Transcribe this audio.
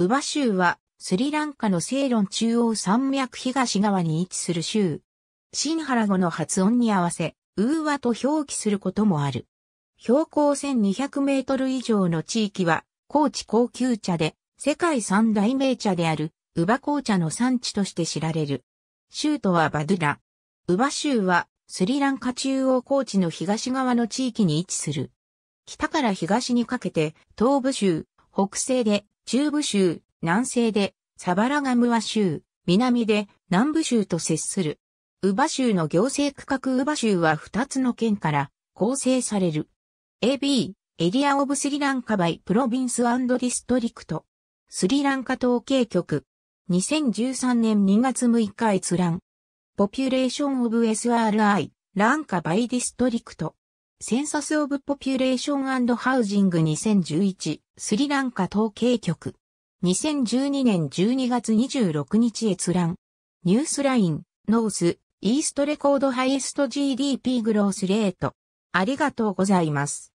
ウバ州はスリランカのセイロン中央山脈東側に位置する州。シンハラ語の発音に合わせ、ウーワと表記することもある。標高1200メートル以上の地域は、高知高級茶で、世界三大名茶である、ウバ紅茶の産地として知られる。州都はバドゥラ。ウバ州は、スリランカ中央高地の東側の地域に位置する。北から東にかけて、東部州、北西で中部州、南西で、サバラガムワ州、南で、南部州と接する。ウバ州の行政区画ウバ州は2つの県から構成される。AB、エリアオブスリランカバイプロビンスディストリクト。スリランカ統計局。2013年2月6日閲覧。ポピュレーションオブ SRI、ランカバイディストリクト。センサスオブポピュレーションハウジング2011。スリランカ統計局。2012年12月26日閲覧。ニュースライン、ノース、イーストレコードハイエスト GDP グロースレート。ありがとうございます。